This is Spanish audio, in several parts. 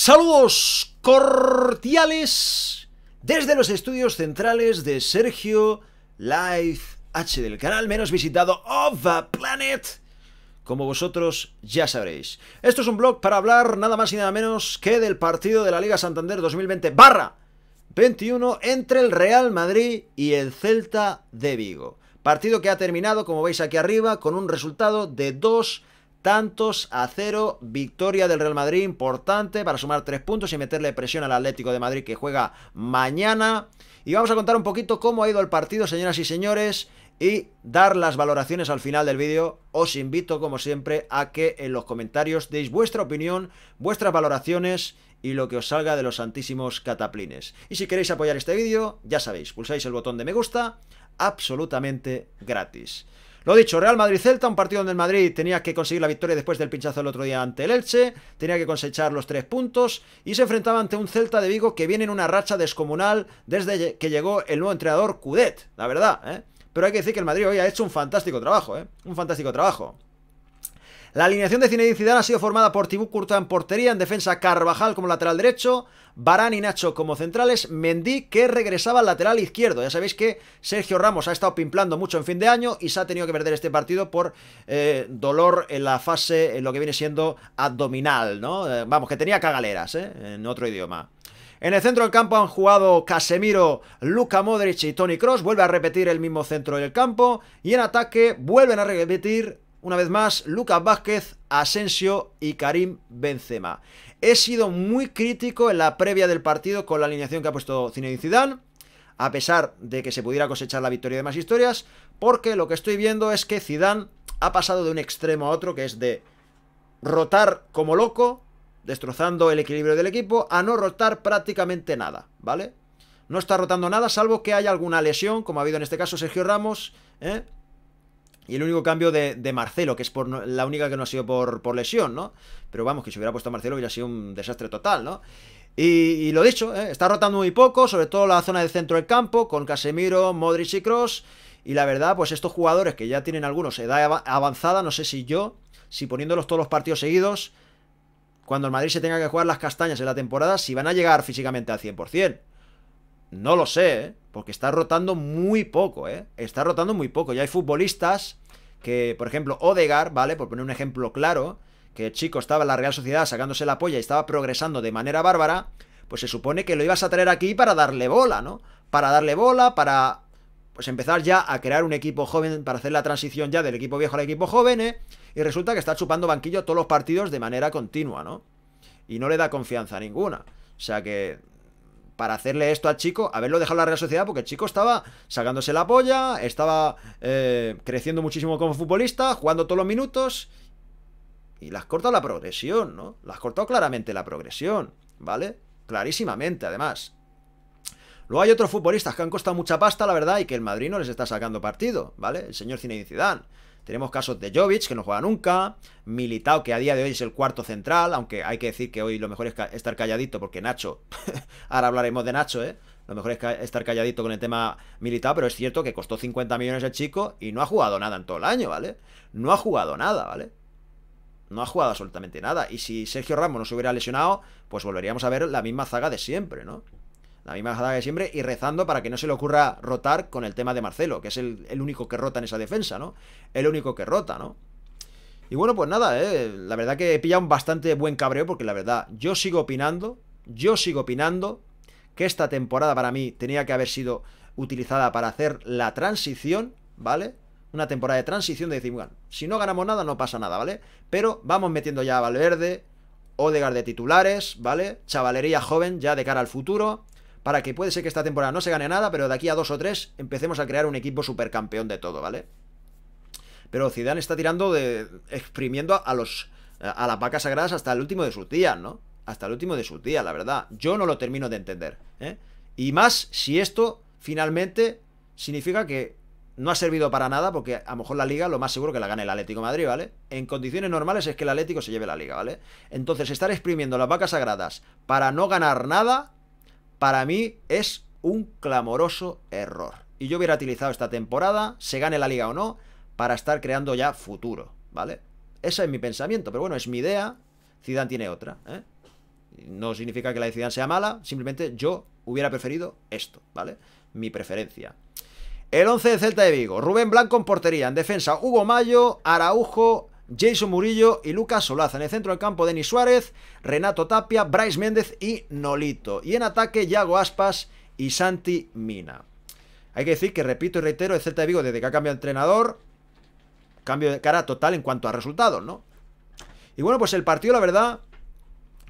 Saludos cordiales desde los estudios centrales de Sergio Live H del canal menos visitado of the planet. Como vosotros ya sabréis. Esto es un blog para hablar nada más y nada menos que del partido de la Liga Santander 2020 barra 21 entre el Real Madrid y el Celta de Vigo. Partido que ha terminado, como veis aquí arriba, con un resultado de 2 tantos a cero. Victoria del Real Madrid, importante para sumar tres puntos y meterle presión al Atlético de Madrid que juega mañana. Y vamos a contar un poquito cómo ha ido el partido, señoras y señores, y dar las valoraciones al final del vídeo. Os invito, como siempre, a que en los comentarios deis vuestra opinión, vuestras valoraciones y lo que os salga de los santísimos cataplines. Y si queréis apoyar este vídeo, ya sabéis, pulsáis el botón de me gusta, absolutamente gratis. Lo dicho, Real Madrid-Celta, un partido donde el Madrid tenía que conseguir la victoria después del pinchazo el otro día ante el Elche, tenía que cosechar los tres puntos y se enfrentaba ante un Celta de Vigo que viene en una racha descomunal desde que llegó el nuevo entrenador Cudet, la verdad, ¿eh? Pero hay que decir que el Madrid hoy ha hecho un fantástico trabajo, ¿eh? Un fantástico trabajo. La alineación de Zinedine Zidane ha sido formada por Tibú Courtois en portería, en defensa Carvajal como lateral derecho, Barán y Nacho como centrales, Mendy que regresaba al lateral izquierdo. Ya sabéis que Sergio Ramos ha estado pimplando mucho en fin de año y se ha tenido que perder este partido por eh, dolor en la fase, en lo que viene siendo abdominal, ¿no? Eh, vamos, que tenía cagaleras, ¿eh? En otro idioma. En el centro del campo han jugado Casemiro, Luca Modric y Tony Cross. Vuelve a repetir el mismo centro del campo. Y en ataque vuelven a repetir una vez más, Lucas Vázquez, Asensio y Karim Benzema. He sido muy crítico en la previa del partido con la alineación que ha puesto Zinedine Zidane, a pesar de que se pudiera cosechar la victoria de más historias, porque lo que estoy viendo es que Zidane ha pasado de un extremo a otro, que es de rotar como loco, destrozando el equilibrio del equipo, a no rotar prácticamente nada, ¿vale? No está rotando nada, salvo que haya alguna lesión, como ha habido en este caso Sergio Ramos, ¿eh? Y el único cambio de, Marcelo, que es por la única que no ha sido por, lesión, ¿no? Pero vamos, que si hubiera puesto a Marcelo hubiera sido un desastre total, ¿no? Y, lo dicho, ¿eh? está rotando muy poco, sobre todo la zona de centro del campo, con Casemiro, Modric y Cross. Y la verdad, pues estos jugadores que ya tienen algunos edad avanzada, no sé si yo, si poniéndolos todos los partidos seguidos, cuando el Madrid se tenga que jugar las castañas en la temporada, si van a llegar físicamente al 100%. No lo sé, ¿eh? porque está rotando muy poco, ¿eh? Está rotando muy poco. Ya hay futbolistas que, por ejemplo, Odegar, ¿vale? Por poner un ejemplo claro, que el chico estaba en la Real Sociedad sacándose la polla y estaba progresando de manera bárbara, pues se supone que lo ibas a traer aquí para darle bola, ¿no? Para darle bola, para pues empezar ya a crear un equipo joven para hacer la transición ya del equipo viejo al equipo joven, ¿eh? Y resulta que está chupando banquillo todos los partidos de manera continua, ¿no? Y no le da confianza ninguna. O sea que para hacerle esto al chico, haberlo dejado en la Real Sociedad, porque el chico estaba sacándose la polla, estaba eh, creciendo muchísimo como futbolista, jugando todos los minutos. Y las has cortado la progresión, ¿no? Las cortó cortado claramente la progresión, ¿vale? Clarísimamente, además. Luego hay otros futbolistas que han costado mucha pasta, la verdad, y que el Madrid no les está sacando partido, ¿vale? El señor Zinedine tenemos casos de Jovic, que no juega nunca, Militao, que a día de hoy es el cuarto central, aunque hay que decir que hoy lo mejor es estar calladito, porque Nacho, ahora hablaremos de Nacho, ¿eh? Lo mejor es estar calladito con el tema Militao, pero es cierto que costó 50 millones el chico y no ha jugado nada en todo el año, ¿vale? No ha jugado nada, ¿vale? no ha jugado absolutamente nada. Y si Sergio Ramos no se hubiera lesionado, pues volveríamos a ver la misma zaga de siempre, ¿no? la misma jada que siempre, y rezando para que no se le ocurra rotar con el tema de Marcelo, que es el, único que rota en esa defensa, ¿no? El único que rota, ¿no? Y bueno, pues nada, eh, la verdad que he pillado un bastante buen cabreo, porque la verdad, yo sigo opinando, yo sigo opinando que esta temporada para mí tenía que haber sido utilizada para hacer la transición, ¿vale? Una temporada de transición de decir, bueno, si no ganamos nada no pasa nada, ¿vale? Pero vamos metiendo ya a Valverde, Odegar de titulares, ¿vale? Chavalería joven ya de cara al futuro para que puede ser que esta temporada no se gane nada, pero de aquí a dos o tres empecemos a crear un equipo supercampeón de todo, ¿vale? Pero Zidane está tirando de. exprimiendo a los. a las vacas sagradas hasta el último de sus días, ¿no? Hasta el último de sus días, la verdad. Yo no lo termino de entender. ¿eh? Y más si esto finalmente significa que no ha servido para nada, porque a lo mejor la liga lo más seguro que la gane el Atlético Madrid, ¿vale? En condiciones normales es que el Atlético se lleve la liga, ¿vale? Entonces, estar exprimiendo las vacas sagradas para no ganar nada para mí es un clamoroso error. Y yo hubiera utilizado esta temporada, se gane la liga o no, para estar creando ya futuro, ¿vale? Ese es mi pensamiento, pero bueno, es mi idea. Zidane tiene otra, ¿eh? No significa que la de Zidane sea mala, simplemente yo hubiera preferido esto, ¿vale? Mi preferencia. El 11 de Celta de Vigo, Rubén Blanco en portería, en defensa Hugo Mayo, Araujo, Jason Murillo y Lucas Solaza. En el centro del campo, Denis Suárez, Renato Tapia, Bryce Méndez y Nolito. Y en ataque, Yago Aspas y Santi Mina. Hay que decir que, repito y reitero, el Celta de Vigo, desde que ha cambiado de entrenador, cambio de cara total en cuanto a resultados, ¿no? Y bueno, pues el partido, la verdad,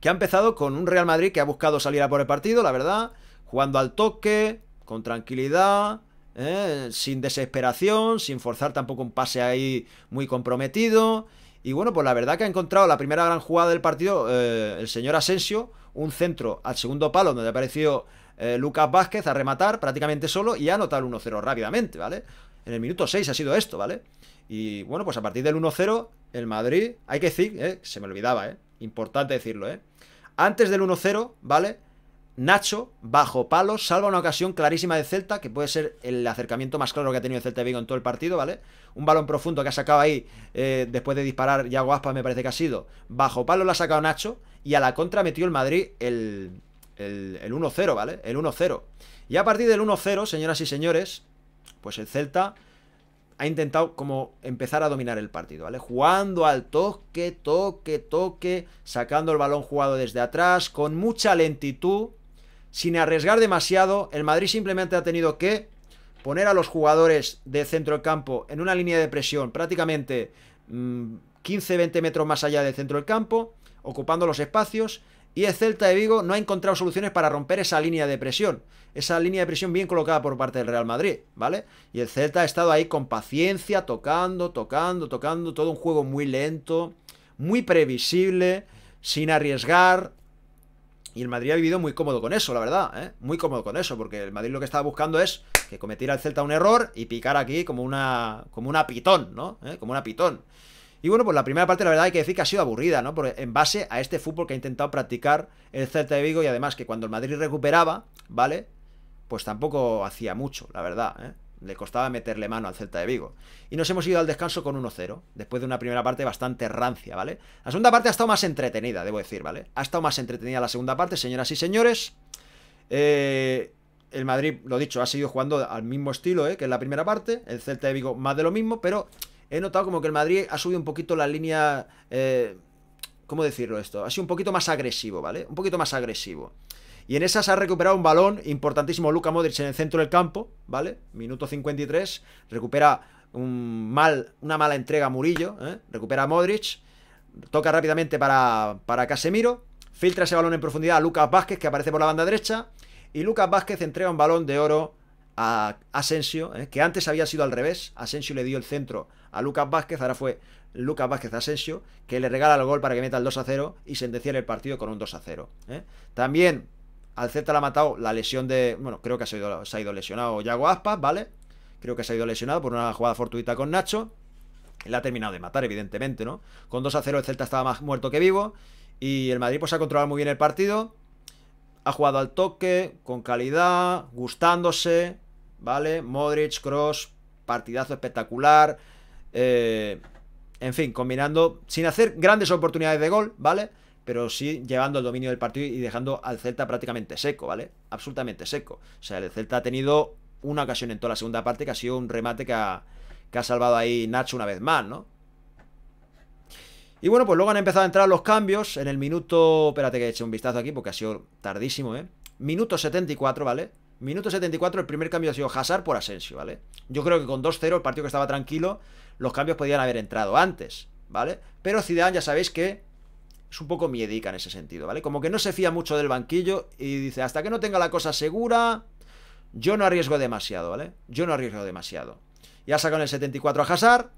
que ha empezado con un Real Madrid que ha buscado salir a por el partido, la verdad, jugando al toque, con tranquilidad, ¿eh? sin desesperación, sin forzar tampoco un pase ahí muy comprometido. Y bueno, pues la verdad que ha encontrado la primera gran jugada del partido eh, el señor Asensio, un centro al segundo palo donde apareció eh, Lucas Vázquez a rematar prácticamente solo y anotado el 1-0 rápidamente, ¿vale? En el minuto 6 ha sido esto, ¿vale? Y bueno, pues a partir del 1-0, el Madrid, hay que decir, se me olvidaba, ¿eh? Importante decirlo, ¿eh? Antes del 1-0, ¿vale? Nacho, bajo palo, salva una ocasión clarísima de Celta, que puede ser el acercamiento más claro que ha tenido Celta de Vigo en todo el partido, ¿vale? Un balón profundo que ha sacado ahí eh, después de disparar Yago Aspas, me parece que ha sido. Bajo palo la ha sacado Nacho y a la contra metió el Madrid el, el, el 1-0, ¿vale? El 1-0. Y a partir del 1-0, señoras y señores, pues el Celta ha intentado como empezar a dominar el partido, ¿vale? Jugando al toque, toque, toque, sacando el balón jugado desde atrás, con mucha lentitud sin arriesgar demasiado, el Madrid simplemente ha tenido que poner a los jugadores de centro del campo en una línea de presión prácticamente 15-20 mm, metros más allá del centro del campo, ocupando los espacios, y el Celta de Vigo no ha encontrado soluciones para romper esa línea de presión. Esa línea de presión bien colocada por parte del Real Madrid, ¿vale? Y el Celta ha estado ahí con paciencia, tocando, tocando, tocando, todo un juego muy lento, muy previsible, sin arriesgar, y el Madrid ha vivido muy cómodo con eso, la verdad, ¿eh? muy cómodo con eso, porque el Madrid lo que estaba buscando es que cometiera el Celta un error y picar aquí como una, como una pitón, ¿no? ¿Eh? Como una pitón. Y bueno, pues la primera parte, la verdad, hay que decir que ha sido aburrida, ¿no? en base a este fútbol que ha intentado practicar el Celta de Vigo y además que cuando el Madrid recuperaba, ¿vale? Pues tampoco hacía mucho, la verdad, ¿eh? Le costaba meterle mano al Celta de Vigo. Y nos hemos ido al descanso con 1-0, después de una primera parte bastante rancia, ¿vale? La segunda parte ha estado más entretenida, debo decir, ¿vale? Ha estado más entretenida la segunda parte, señoras y señores. Eh, el Madrid, lo dicho, ha seguido jugando al mismo estilo, ¿eh? Que en la primera parte. El Celta de Vigo más de lo mismo, pero he notado como que el Madrid ha subido un poquito la línea... Eh, ¿Cómo decirlo esto? Ha sido un poquito más agresivo, ¿vale? Un poquito más agresivo. Y en esas ha recuperado un balón importantísimo Luka Modric en el centro del campo, ¿vale? Minuto 53, recupera un mal, una mala entrega a Murillo, ¿eh? recupera a Modric, toca rápidamente para, Casemiro, filtra ese balón en profundidad a Lucas Vázquez que aparece por la banda derecha y Lucas Vázquez entrega un balón de oro a Asensio, ¿eh? que antes había sido al revés, Asensio le dio el centro a Lucas Vázquez, ahora fue Lucas Vázquez Asensio, que le regala el gol para que meta el 2 a 0 y sentenciar el partido con un 2 a 0. ¿eh? También al Celta la ha matado la lesión de. Bueno, creo que se ha ido, ha ido lesionado Yago Aspas, ¿vale? Creo que se ha ido lesionado por una jugada fortuita con Nacho. La ha terminado de matar, evidentemente, ¿no? Con 2 a 0 el Celta estaba más muerto que vivo. Y el Madrid pues ha controlado muy bien el partido. Ha jugado al toque, con calidad, gustándose, ¿vale? Modric, Cross, partidazo espectacular. Eh, en fin, combinando sin hacer grandes oportunidades de gol, ¿vale? pero sí llevando el dominio del partido y dejando al Celta prácticamente seco, ¿vale? Absolutamente seco. O sea, el Celta ha tenido una ocasión en toda la segunda parte que ha sido un remate que ha, que ha salvado ahí Nacho una vez más, ¿no? Y bueno, pues luego han empezado a entrar los cambios en el minuto... Espérate que he eche un vistazo aquí porque ha sido tardísimo, ¿eh? Minuto 74, ¿vale? Minuto 74, el primer cambio ha sido Hazard por Asensio, ¿vale? Yo creo que con 2-0, el partido que estaba tranquilo, los cambios podían haber entrado antes, ¿vale? Pero Zidane, ya sabéis que es un poco miedica en ese sentido, ¿vale? Como que no se fía mucho del banquillo y dice, hasta que no tenga la cosa segura, yo no arriesgo demasiado, ¿vale? Yo no arriesgo demasiado. Ya en el 74 a Hazard.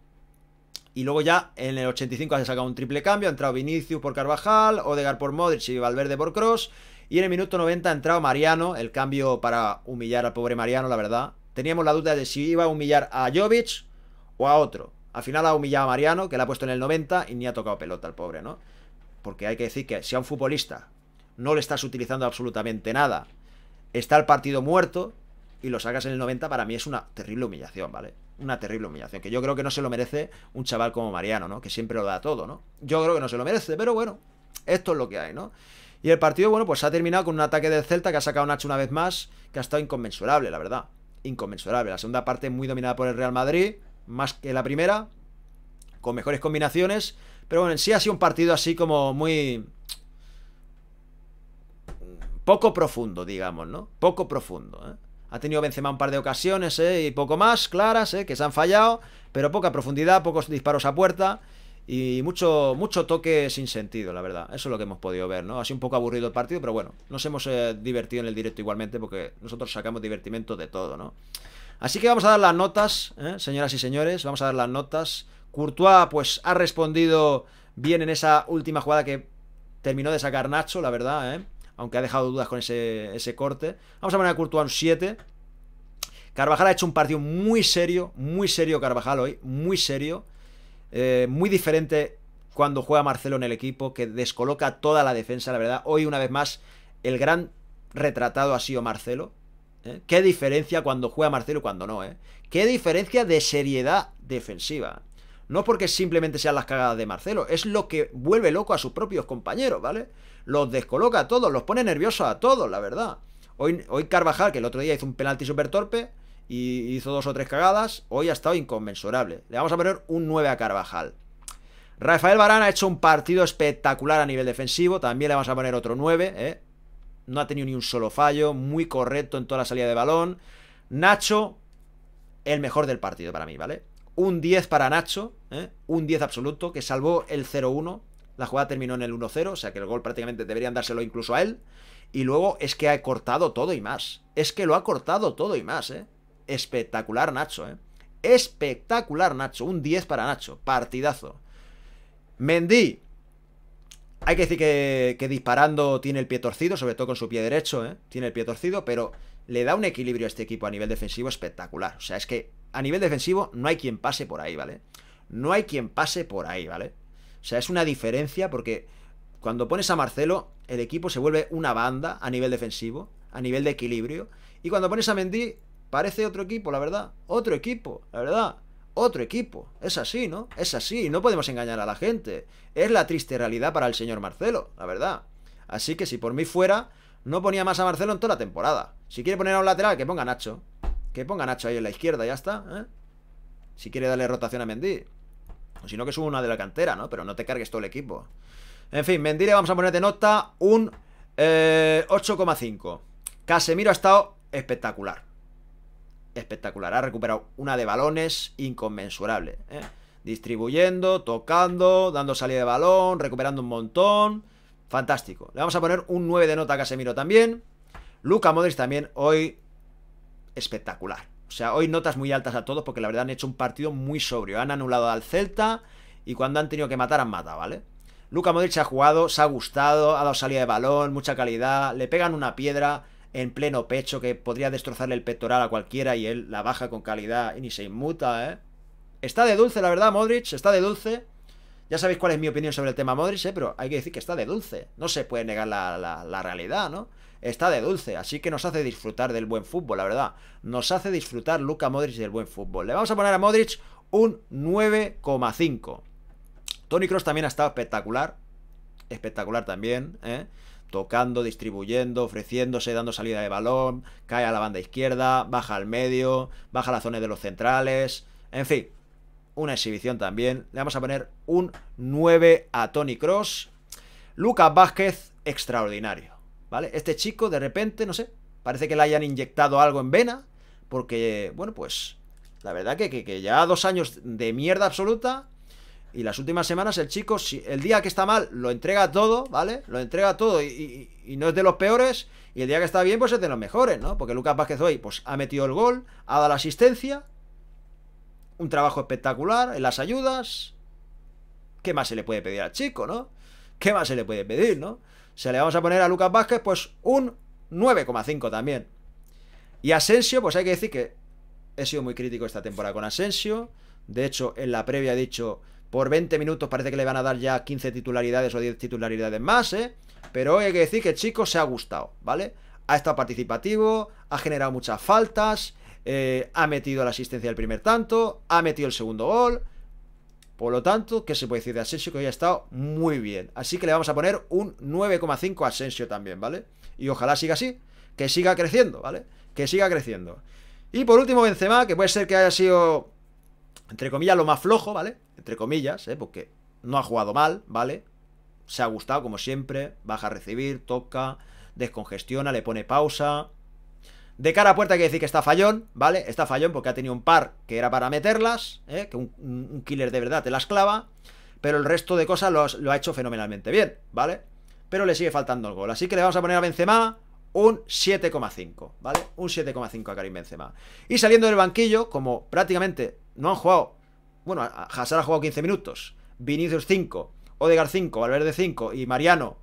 Y luego ya en el 85 ha sacado un triple cambio. Ha entrado Vinicius por Carvajal, Odegar por Modric y Valverde por Cross. Y en el minuto 90 ha entrado Mariano. El cambio para humillar al pobre Mariano, la verdad. Teníamos la duda de si iba a humillar a Jovic o a otro. Al final ha humillado a Mariano, que le ha puesto en el 90 y ni ha tocado pelota al pobre, ¿no? porque hay que decir que si a un futbolista no le estás utilizando absolutamente nada, está el partido muerto y lo sacas en el 90, para mí es una terrible humillación, ¿vale? Una terrible humillación, que yo creo que no se lo merece un chaval como Mariano, ¿no? Que siempre lo da todo, ¿no? Yo creo que no se lo merece, pero bueno, esto es lo que hay, ¿no? Y el partido, bueno, pues ha terminado con un ataque del Celta que ha sacado Nacho una vez más, que ha estado inconmensurable, la verdad. Inconmensurable. La segunda parte muy dominada por el Real Madrid, más que la primera, con mejores combinaciones, pero bueno, en sí ha sido un partido así como muy... Poco profundo, digamos, ¿no? Poco profundo, ¿eh? Ha tenido Benzema un par de ocasiones, ¿eh? Y poco más, claras, ¿eh? Que se han fallado, pero poca profundidad, pocos disparos a puerta y mucho, mucho toque sin sentido, la verdad. Eso es lo que hemos podido ver, ¿no? Ha sido un poco aburrido el partido, pero bueno, nos hemos eh, divertido en el directo igualmente porque nosotros sacamos divertimento de todo, ¿no? Así que vamos a dar las notas, ¿eh? señoras y señores, vamos a dar las notas Courtois pues ha respondido bien en esa última jugada que terminó de sacar Nacho, la verdad, ¿eh? aunque ha dejado dudas con ese, corte. Vamos a poner a Courtois un 7. Carvajal ha hecho un partido muy serio, muy serio Carvajal hoy, muy serio, eh, muy diferente cuando juega Marcelo en el equipo, que descoloca toda la defensa, la verdad. Hoy una vez más el gran retratado ha sido Marcelo. ¿eh? Qué diferencia cuando juega Marcelo y cuando no, Qué diferencia de seriedad defensiva. No porque simplemente sean las cagadas de Marcelo, es lo que vuelve loco a sus propios compañeros, ¿vale? Los descoloca a todos, los pone nerviosos a todos, la verdad. Hoy, hoy Carvajal, que el otro día hizo un penalti súper torpe y hizo dos o tres cagadas, hoy ha estado inconmensurable. Le vamos a poner un 9 a Carvajal. Rafael Barán ha hecho un partido espectacular a nivel defensivo, también le vamos a poner otro 9, ¿eh? No ha tenido ni un solo fallo, muy correcto en toda la salida de balón. Nacho, el mejor del partido para mí, ¿vale? Un 10 para Nacho, ¿eh? un 10 absoluto, que salvó el 0-1. La jugada terminó en el 1-0, o sea que el gol prácticamente deberían dárselo incluso a él. Y luego es que ha cortado todo y más. Es que lo ha cortado todo y más, ¿eh? Espectacular Nacho, ¿eh? Espectacular Nacho. Un 10 para Nacho. Partidazo. Mendy. Hay que decir que, disparando tiene el pie torcido, sobre todo con su pie derecho, ¿eh? Tiene el pie torcido, pero le da un equilibrio a este equipo a nivel defensivo espectacular. O sea, es que a nivel defensivo no hay quien pase por ahí, ¿vale? No hay quien pase por ahí, ¿vale? O sea, es una diferencia porque cuando pones a Marcelo, el equipo se vuelve una banda a nivel defensivo, a nivel de equilibrio. Y cuando pones a Mendy, parece otro equipo, la verdad. Otro equipo, la verdad. Otro equipo. Es así, ¿no? Es así. No podemos engañar a la gente. Es la triste realidad para el señor Marcelo, la verdad. Así que si por mí fuera, no ponía más a Marcelo en toda la temporada. Si quiere poner a un lateral, que ponga Nacho. Que ponga Nacho ahí en la izquierda, ya está, ¿eh? Si quiere darle rotación a Mendy. O si no, que suba una de la cantera, ¿no? Pero no te cargues todo el equipo. En fin, Mendy le vamos a poner de nota un 8,5. Eh, Casemiro ha estado espectacular. Espectacular. Ha recuperado una de balones inconmensurable. ¿eh? Distribuyendo, tocando, dando salida de balón, recuperando un montón. Fantástico. Le vamos a poner un 9 de nota a Casemiro también. Luca Modric también hoy espectacular. O sea, hoy notas muy altas a todos porque la verdad han hecho un partido muy sobrio. Han anulado al Celta y cuando han tenido que matar han matado, ¿vale? Luca Modric ha jugado, se ha gustado, ha dado salida de balón, mucha calidad, le pegan una piedra en pleno pecho que podría destrozarle el pectoral a cualquiera y él la baja con calidad y ni se inmuta, ¿eh? Está de dulce, la verdad, Modric, está de dulce. Ya sabéis cuál es mi opinión sobre el tema Modric, ¿eh? pero hay que decir que está de dulce. No se puede negar la realidad, ¿no? está de dulce, así que nos hace disfrutar del buen fútbol, la verdad. Nos hace disfrutar Luca Modric del buen fútbol. Le vamos a poner a Modric un 9,5. Tony Cross también ha estado espectacular. Espectacular también, ¿eh? Tocando, distribuyendo, ofreciéndose, dando salida de balón, cae a la banda izquierda, baja al medio, baja a la zona de los centrales, en fin, una exhibición también. Le vamos a poner un 9 a Tony Cross. Lucas Vázquez, extraordinario. ¿Vale? Este chico, de repente, no sé, parece que le hayan inyectado algo en vena, porque, bueno, pues, la verdad que, que, ya dos años de mierda absoluta, y las últimas semanas el chico, si, el día que está mal, lo entrega todo, ¿vale? Lo entrega todo y, no es de los peores, y el día que está bien, pues es de los mejores, ¿no? Porque Lucas Vázquez hoy, pues, ha metido el gol, ha dado la asistencia, un trabajo espectacular en las ayudas. ¿Qué más se le puede pedir al chico, no? ¿Qué más se le puede pedir, no? se le vamos a poner a Lucas Vázquez pues un 9,5 también. Y Asensio, pues hay que decir que he sido muy crítico esta temporada con Asensio. De hecho, en la previa he dicho, por 20 minutos parece que le van a dar ya 15 titularidades o 10 titularidades más, ¿eh? Pero hay que decir que chicos chico se ha gustado, ¿vale? Ha estado participativo, ha generado muchas faltas, eh, ha metido la asistencia del primer tanto, ha metido el segundo gol. Por lo tanto, ¿qué se puede decir de Asensio? Que hoy ha estado muy bien. Así que le vamos a poner un 9,5 Asensio también, ¿vale? Y ojalá siga así, que siga creciendo, ¿vale? Que siga creciendo. Y por último, Benzema, que puede ser que haya sido, entre comillas, lo más flojo, ¿vale? Entre comillas, ¿eh? Porque no ha jugado mal, ¿vale? Se ha gustado, como siempre, baja a recibir, toca, descongestiona, le pone pausa, de cara a puerta hay que decir que está fallón, ¿vale? Está fallón porque ha tenido un par que era para meterlas, ¿eh? que un, killer de verdad te las clava, pero el resto de cosas lo ha hecho fenomenalmente bien, ¿vale? Pero le sigue faltando el gol. Así que le vamos a poner a Benzema un 7,5, ¿vale? Un 7,5 a Karim Benzema. Y saliendo del banquillo, como prácticamente no han jugado, bueno, Hazard ha jugado 15 minutos, Vinicius 5, Odegar 5, Valverde 5 y Mariano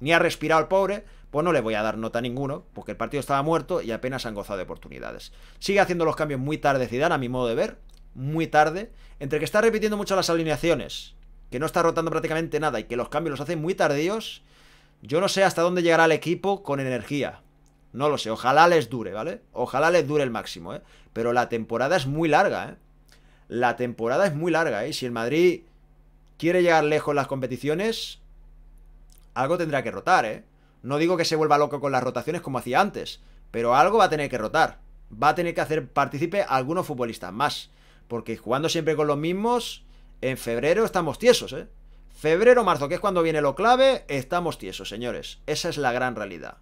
ni ha respirado el pobre, pues no le voy a dar nota a ninguno, porque el partido estaba muerto y apenas han gozado de oportunidades. Sigue haciendo los cambios muy tarde Zidane, a mi modo de ver, muy tarde, entre que está repitiendo mucho las alineaciones, que no está rotando prácticamente nada y que los cambios los hace muy tardíos, yo no sé hasta dónde llegará el equipo con energía. No lo sé, ojalá les dure, ¿vale? Ojalá les dure el máximo, ¿eh? Pero la temporada es muy larga, ¿eh? La temporada es muy larga, ¿eh? Si el Madrid quiere llegar lejos en las competiciones, algo tendrá que rotar, ¿eh? No digo que se vuelva loco con las rotaciones como hacía antes, pero algo va a tener que rotar. Va a tener que hacer partícipe algunos futbolistas más. Porque jugando siempre con los mismos, en febrero estamos tiesos, ¿eh? Febrero, marzo, que es cuando viene lo clave, estamos tiesos, señores. Esa es la gran realidad.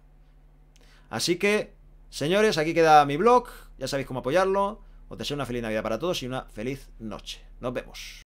Así que, señores, aquí queda mi blog. Ya sabéis cómo apoyarlo. Os deseo una feliz Navidad para todos y una feliz noche. Nos vemos.